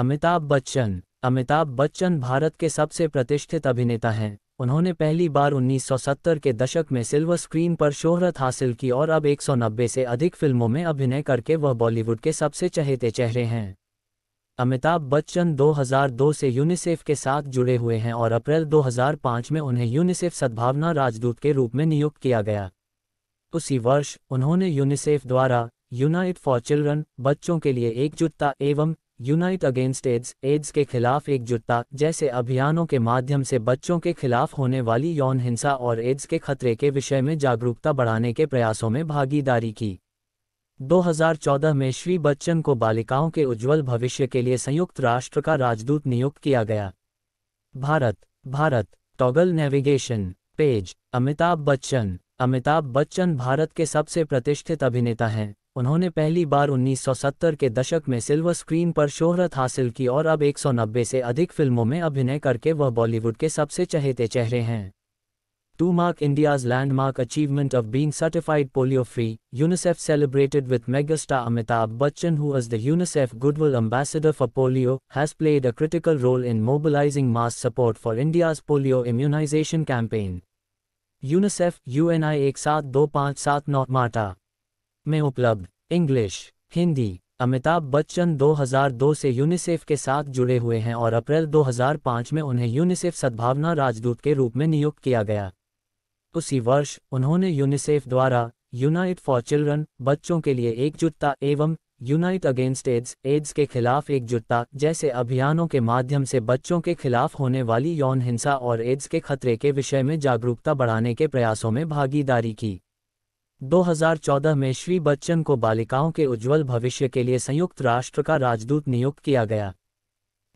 अमिताभ बच्चन अमिताभ बच्चन भारत के सबसे प्रतिष्ठित अभिनेता हैं उन्होंने पहली बार 1970 के दशक में सिल्वर स्क्रीन पर शोहरत हासिल की और अब 190 से अधिक फिल्मों में अभिनय करके वह बॉलीवुड के सबसे चहेते चेहरे हैं अमिताभ बच्चन 2002 से यूनिसेफ के साथ जुड़े हुए हैं और अप्रैल 2005 में उन्हें यूनिसेफ सद्भावना राजदूत के रूप में नियुक्त किया गया उसी वर्ष उन्होंने यूनिसेफ द्वारा यूनाइट फॉर चिल्ड्रन बच्चों के लिए एकजुटता एवं यूनाइट अगेंस्ट एड्स एड्स के खिलाफ एकजुटता जैसे अभियानों के माध्यम से बच्चों के खिलाफ होने वाली यौन हिंसा और एड्स के खतरे के विषय में जागरूकता बढ़ाने के प्रयासों में भागीदारी की 2014 में श्री बच्चन को बालिकाओं के उज्जवल भविष्य के लिए संयुक्त राष्ट्र का राजदूत नियुक्त किया गया Bharat Bharat toggle navigation page Amitabh Bachchan Amitabh Bachchan Bharat के सबसे प्रतिष्ठित अभिनेता हैं उन्होंने पहली बार 1970 के दशक में सिल्वर स्क्रीन पर शोहरत हासिल की और अब 190 से अधिक फिल्मों में अभिनय करके वह बॉलीवुड के सबसे चहेते चेहरे हैं to mark India's landmark achievement of being certified polio free UNICEF celebrated with megastar Amitabh Bachchan who is the UNICEF goodwill ambassador for polio has played a critical role in mobilising mass support for India's polio immunisation campaign UNICEF I एक सात दो पाँच सात नौ माटा में उपलब्ध English Hindi Amitabh Bachchan 2002 से UNICEF के साथ जुड़े हुए हैं और अप्रैल 2005 में उन्हें यूनिसेफ सद्भावना राजदूत के रूप में नियुक्त किया गया उसी वर्ष उन्होंने यूनिसेफ द्वारा यूनाइट फॉर चिल्ड्रन बच्चों के लिए एकजुटता एवं यूनाइट अगेंस्ट एड्स एड्स के खिलाफ एकजुटता जैसे अभियानों के माध्यम से बच्चों के खिलाफ होने वाली यौन हिंसा और एड्स के खतरे के विषय में जागरूकता बढ़ाने के प्रयासों में भागीदारी की 2014 में श्री बच्चन को बालिकाओं के उज्जवल भविष्य के लिए संयुक्त राष्ट्र का राजदूत नियुक्त किया गया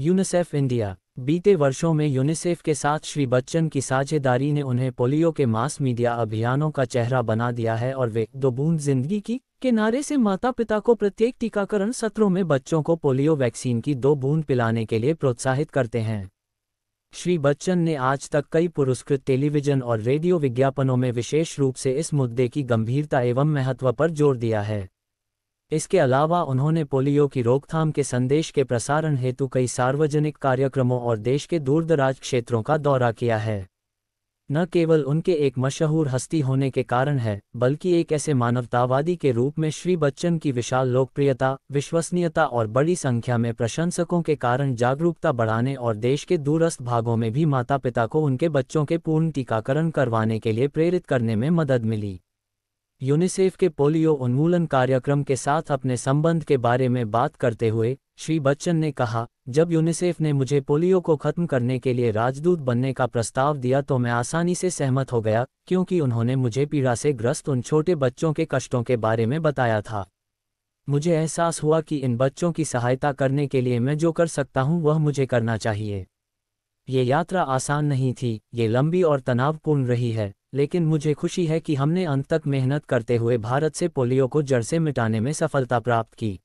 यूनिसेफ इंडिया बीते वर्षों में यूनिसेफ के साथ श्री बच्चन की साझेदारी ने उन्हें पोलियो के मास मीडिया अभियानों का चेहरा बना दिया है और वे दो बूंद जिंदगी की के नारे से माता पिता को प्रत्येक टीकाकरण सत्रों में बच्चों को पोलियो वैक्सीन की दो बूंद पिलाने के लिए प्रोत्साहित करते हैं श्री बच्चन ने आज तक कई पुरस्कृत टेलीविजन और रेडियो विज्ञापनों में विशेष रूप से इस मुद्दे की गंभीरता एवं महत्व पर जोर दिया है इसके अलावा उन्होंने पोलियो की रोकथाम के संदेश के प्रसारण हेतु कई सार्वजनिक कार्यक्रमों और देश के दूरदराज क्षेत्रों का दौरा किया है न केवल उनके एक मशहूर हस्ती होने के कारण है बल्कि एक ऐसे मानवतावादी के रूप में श्री बच्चन की विशाल लोकप्रियता विश्वसनीयता और बड़ी संख्या में प्रशंसकों के कारण जागरूकता बढ़ाने और देश के दूरस्थ भागों में भी माता पिता को उनके बच्चों के पूर्ण टीकाकरण करवाने के लिए प्रेरित करने में मदद मिली यूनिसेफ के पोलियो उन्मूलन कार्यक्रम के साथ अपने संबंध के बारे में बात करते हुए श्री बच्चन ने कहा जब यूनिसेफ ने मुझे पोलियो को खत्म करने के लिए राजदूत बनने का प्रस्ताव दिया तो मैं आसानी से सहमत हो गया क्योंकि उन्होंने मुझे पीड़ा से ग्रस्त उन छोटे बच्चों के कष्टों के बारे में बताया था मुझे एहसास हुआ कि इन बच्चों की सहायता करने के लिए मैं जो कर सकता हूं वह मुझे करना चाहिए ये यात्रा आसान नहीं थी ये लंबी और तनावपूर्ण रही है लेकिन मुझे खुशी है कि हमने अंत तक मेहनत करते हुए भारत से पोलियो को जड़ से मिटाने में सफलता प्राप्त की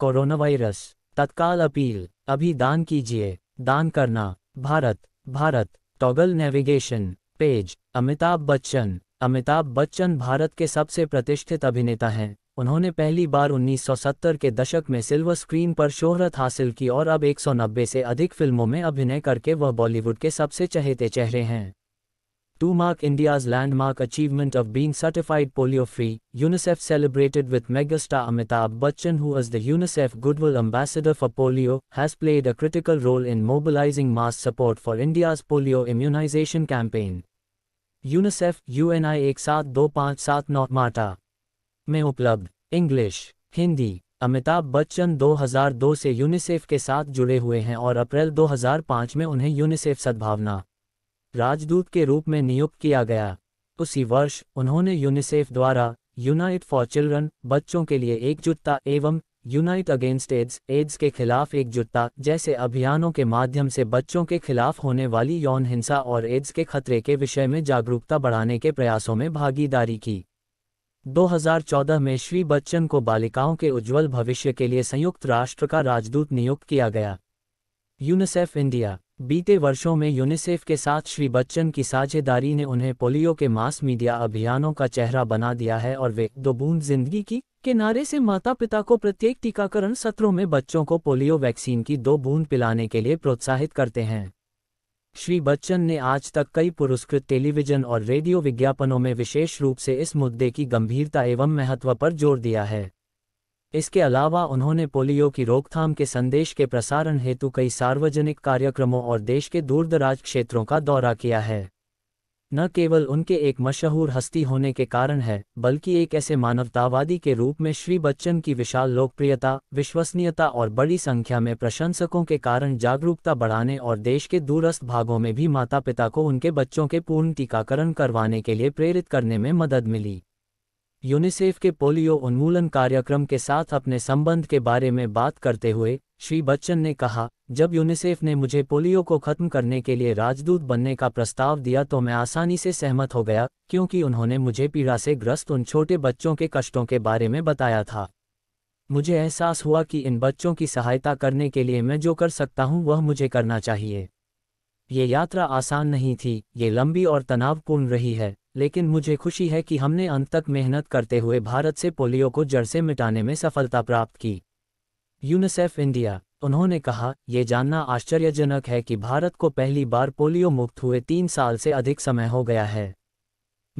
कोरोना वायरस तत्काल अपील अभी दान कीजिए दान करना Bharat Bharat toggle navigation page Amitabh Bachchan Amitabh Bachchan Bharat के सबसे प्रतिष्ठित अभिनेता हैं उन्होंने पहली बार 1970 के दशक में सिल्वर स्क्रीन पर शोहरत हासिल की और अब 190 से अधिक फिल्मों में अभिनय करके वह बॉलीवुड के सबसे चहेते चेहरे हैं to mark India's landmark achievement of being certified polio-free, UNICEF celebrated with megastar Amitabh Bachchan who as the UNICEF Goodwill Ambassador for Polio, has played a critical role in mobilizing mass support for India's polio immunization campaign. UNICEF, UNI N Mata एक सात दो पाँच में उपलब्ध English Hindi Amitabh Bachchan 2002 से UNICEF के साथ जुड़े हुए हैं और अप्रैल 2005 में उन्हें यूनिसेफ सद्भावना राजदूत के रूप में नियुक्त किया गया उसी वर्ष उन्होंने यूनिसेफ द्वारा यूनाइट फॉर चिल्ड्रन बच्चों के लिए एकजुटता एवं यूनाइट अगेंस्ट एड्स एड्स के खिलाफ एकजुटता जैसे अभियानों के माध्यम से बच्चों के खिलाफ होने वाली यौन हिंसा और एड्स के खतरे के विषय में जागरूकता बढ़ाने के प्रयासों में भागीदारी की 2014 में श्री बच्चन को बालिकाओं के उज्जवल भविष्य के लिए संयुक्त राष्ट्र का राजदूत नियुक्त किया गया यूनिसेफ इंडिया बीते वर्षों में यूनिसेफ के साथ श्री बच्चन की साझेदारी ने उन्हें पोलियो के मास मीडिया अभियानों का चेहरा बना दिया है और वे दो बूंद जिंदगी की किनारे से माता पिता को प्रत्येक टीकाकरण सत्रों में बच्चों को पोलियो वैक्सीन की दो बूंद पिलाने के लिए प्रोत्साहित करते हैं श्री बच्चन ने आज तक कई पुरस्कृत टेलीविजन और रेडियो विज्ञापनों में विशेष रूप से इस मुद्दे की गंभीरता एवं महत्व पर जोर दिया है इसके अलावा उन्होंने पोलियो की रोकथाम के संदेश के प्रसारण हेतु कई सार्वजनिक कार्यक्रमों और देश के दूरदराज क्षेत्रों का दौरा किया है न केवल उनके एक मशहूर हस्ती होने के कारण है बल्कि एक ऐसे मानवतावादी के रूप में श्री बच्चन की विशाल लोकप्रियता विश्वसनीयता और बड़ी संख्या में प्रशंसकों के कारण जागरूकता बढ़ाने और देश के दूरस्थ भागों में भी माता पिता को उनके बच्चों के पूर्ण टीकाकरण करवाने के लिए प्रेरित करने में मदद मिली यूनिसेफ के पोलियो उन्मूलन कार्यक्रम के साथ अपने संबंध के बारे में बात करते हुए श्री बच्चन ने कहा जब यूनिसेफ ने मुझे पोलियो को खत्म करने के लिए राजदूत बनने का प्रस्ताव दिया तो मैं आसानी से सहमत हो गया क्योंकि उन्होंने मुझे पीड़ा से ग्रस्त उन छोटे बच्चों के कष्टों के बारे में बताया था मुझे एहसास हुआ कि इन बच्चों की सहायता करने के लिए मैं जो कर सकता हूँ वह मुझे करना चाहिए ये यात्रा आसान नहीं थी ये लंबी और तनावपूर्ण रही है लेकिन मुझे खुशी है कि हमने अंत तक मेहनत करते हुए भारत से पोलियो को जड़ से मिटाने में सफलता प्राप्त की यूनिसेफ इंडिया उन्होंने कहा यह जानना आश्चर्यजनक है कि भारत को पहली बार पोलियो मुक्त हुए तीन साल से अधिक समय हो गया है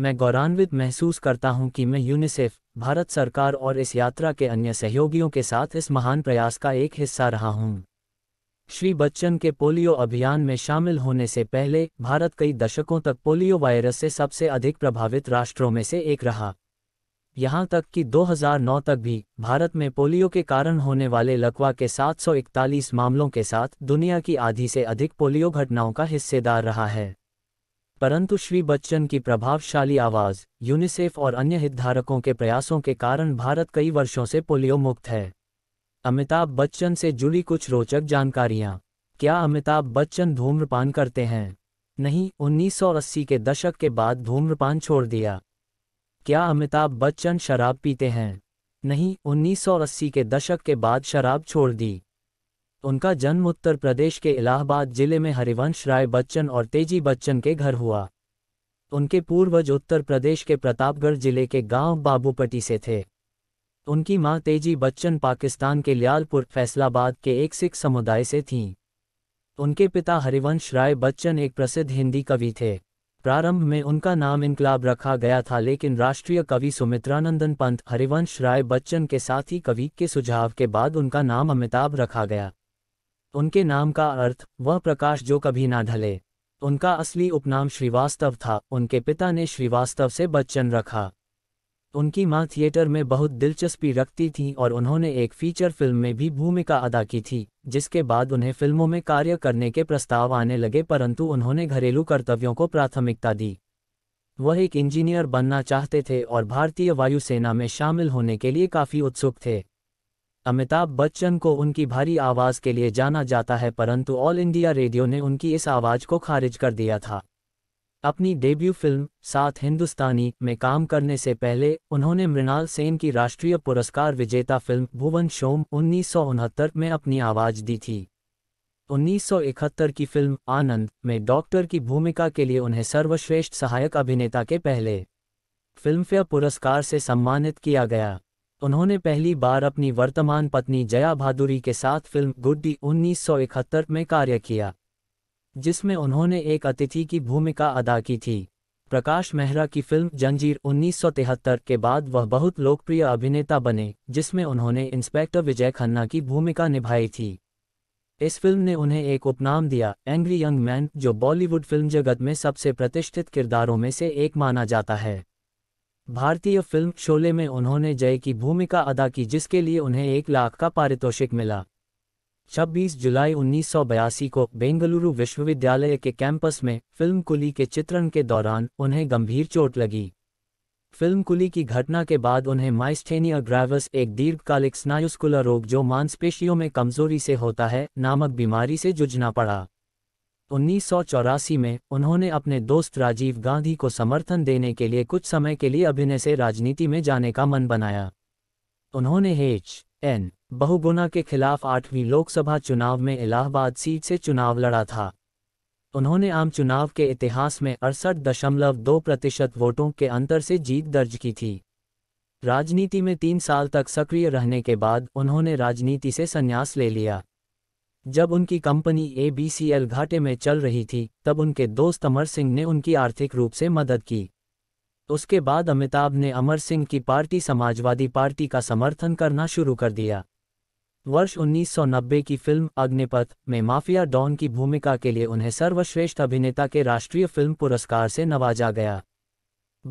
मैं गौरवान्वित महसूस करता हूं कि मैं यूनिसेफ भारत सरकार और इस यात्रा के अन्य सहयोगियों के साथ इस महान प्रयास का एक हिस्सा रहा हूं श्री बच्चन के पोलियो अभियान में शामिल होने से पहले भारत कई दशकों तक पोलियो वायरस से सबसे अधिक प्रभावित राष्ट्रों में से एक रहा यहां तक कि 2009 तक भी भारत में पोलियो के कारण होने वाले लकवा के 741 मामलों के साथ दुनिया की आधी से अधिक पोलियो घटनाओं का हिस्सेदार रहा है परंतु श्री बच्चन की प्रभावशाली आवाज़ यूनिसेफ और अन्य हितधारकों के प्रयासों के कारण भारत कई वर्षों से पोलियो मुक्त है अमिताभ बच्चन से जुड़ी कुछ रोचक जानकारियां क्या अमिताभ बच्चन धूम्रपान करते हैं नहीं 1980 के दशक के बाद धूम्रपान छोड़ दिया क्या अमिताभ बच्चन शराब पीते हैं नहीं 1980 के दशक के बाद शराब छोड़ दी उनका जन्म उत्तर प्रदेश के इलाहाबाद जिले में हरिवंश राय बच्चन और तेजी बच्चन के घर हुआ उनके पूर्वज उत्तर प्रदेश के प्रतापगढ़ जिले के गांव बाबूपटी से थे उनकी मां तेजी बच्चन पाकिस्तान के लियालपुर फैसलाबाद के एक सिख समुदाय से थीं उनके पिता हरिवंश राय बच्चन एक प्रसिद्ध हिंदी कवि थे प्रारंभ में उनका नाम इनकलाब रखा गया था लेकिन राष्ट्रीय कवि सुमित्रानंदन पंत हरिवंश राय बच्चन के साथ ही कवि के सुझाव के बाद उनका नाम अमिताभ रखा गया उनके नाम का अर्थ वह प्रकाश जो कभी ना ढले उनका असली उपनाम श्रीवास्तव था उनके पिता ने श्रीवास्तव से बच्चन रखा उनकी मां थिएटर में बहुत दिलचस्पी रखती थीं और उन्होंने एक फीचर फिल्म में भी भूमिका अदा की थी जिसके बाद उन्हें फिल्मों में कार्य करने के प्रस्ताव आने लगे परंतु उन्होंने घरेलू कर्तव्यों को प्राथमिकता दी वह एक इंजीनियर बनना चाहते थे और भारतीय वायुसेना में शामिल होने के लिए काफ़ी उत्सुक थे अमिताभ बच्चन को उनकी भारी आवाज़ के लिए जाना जाता है परंतु ऑल इंडिया रेडियो ने उनकी इस आवाज़ को खारिज कर दिया था अपनी डेब्यू फिल्म साथ हिंदुस्तानी में काम करने से पहले उन्होंने मृणाल सेन की राष्ट्रीय पुरस्कार विजेता फिल्म भुवन शोम उन्नीस में अपनी आवाज़ दी थी 1971 की फिल्म आनंद में डॉक्टर की भूमिका के लिए उन्हें सर्वश्रेष्ठ सहायक अभिनेता के पहले फिल्मफेयर पुरस्कार से सम्मानित किया गया उन्होंने पहली बार अपनी वर्तमान पत्नी जया भादुरी के साथ फिल्म गुड्डी 1971 में कार्य किया जिसमें उन्होंने एक अतिथि की भूमिका अदा की थी प्रकाश मेहरा की फिल्म जंजीर 1973 के बाद वह बहुत लोकप्रिय अभिनेता बने जिसमें उन्होंने इंस्पेक्टर विजय खन्ना की भूमिका निभाई थी इस फिल्म ने उन्हें एक उपनाम दिया एंग्री यंग मैन जो बॉलीवुड फिल्म जगत में सबसे प्रतिष्ठित किरदारों में से एक माना जाता है भारतीय फिल्म शोले में उन्होंने जय की भूमिका अदा की जिसके लिए उन्हें एक लाख का पारितोषिक मिला 26 जुलाई उन्नीस को बेंगलुरु विश्वविद्यालय के कैंपस में फिल्म कुली के चित्रण के दौरान उन्हें गंभीर चोट लगी फिल्म कुली की घटना के बाद उन्हें माइस्टेनिया ग्रेवस एक दीर्घकालिक स्नायुस्कुलर रोग जो मांसपेशियों में कमजोरी से होता है नामक बीमारी से जूझना पड़ा उन्नीस में उन्होंने अपने दोस्त राजीव गांधी को समर्थन देने के लिए कुछ समय के लिए अभिनय से राजनीति में जाने का मन बनाया उन्होंने हेच एन बहुगुना के खिलाफ आठवीं लोकसभा चुनाव में इलाहाबाद सीट से चुनाव लड़ा था उन्होंने आम चुनाव के इतिहास में अड़सठ दशमलव दो प्रतिशत वोटों के अंतर से जीत दर्ज की थी राजनीति में तीन साल तक सक्रिय रहने के बाद उन्होंने राजनीति से संन्यास ले लिया जब उनकी कंपनी एबीसीएल घाटे में चल रही थी तब उनके दोस्त अमर सिंह ने उनकी आर्थिक रूप से मदद की उसके बाद अमिताभ ने अमर सिंह की पार्टी समाजवादी पार्टी का समर्थन करना शुरू कर दिया वर्ष 1990 की फिल्म अग्निपथ में माफिया डॉन की भूमिका के लिए उन्हें सर्वश्रेष्ठ अभिनेता के राष्ट्रीय फिल्म पुरस्कार से नवाजा गया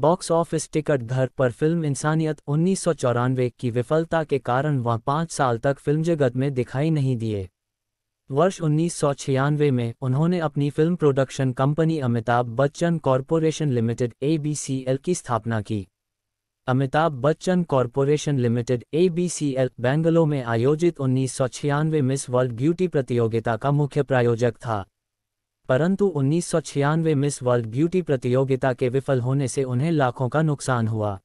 बॉक्स ऑफिस टिकट घर पर फिल्म इंसानियत उन्नीस की विफलता के कारण वह पाँच साल तक फिल्म जगत में दिखाई नहीं दिए वर्ष उन्नीस में उन्होंने अपनी film production company Amitabh Bachchan corporation limited A की स्थापना की Amitabh Bachchan corporation limited ABCL Bangalore में आयोजित उन्नीस मिस वर्ल्ड ब्यूटी प्रतियोगिता का मुख्य प्रायोजक था परंतु उन्नीस मिस वर्ल्ड ब्यूटी प्रतियोगिता के विफल होने से उन्हें लाखों का नुकसान हुआ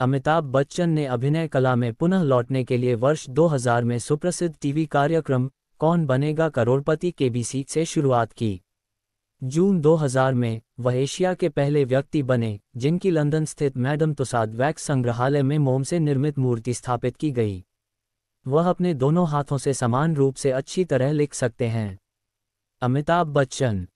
अमिताभ बच्चन ने अभिनय कला में पुनः लौटने के लिए वर्ष 2000 में सुप्रसिद्ध टीवी कार्यक्रम कौन बनेगा करोड़पति के बी सीट से शुरुआत की जून 2000 में वह एशिया के पहले व्यक्ति बने जिनकी लंदन स्थित मैडम तुसाद वैक्स संग्रहालय में मोम से निर्मित मूर्ति स्थापित की गई वह अपने दोनों हाथों से समान रूप से अच्छी तरह लिख सकते हैं अमिताभ बच्चन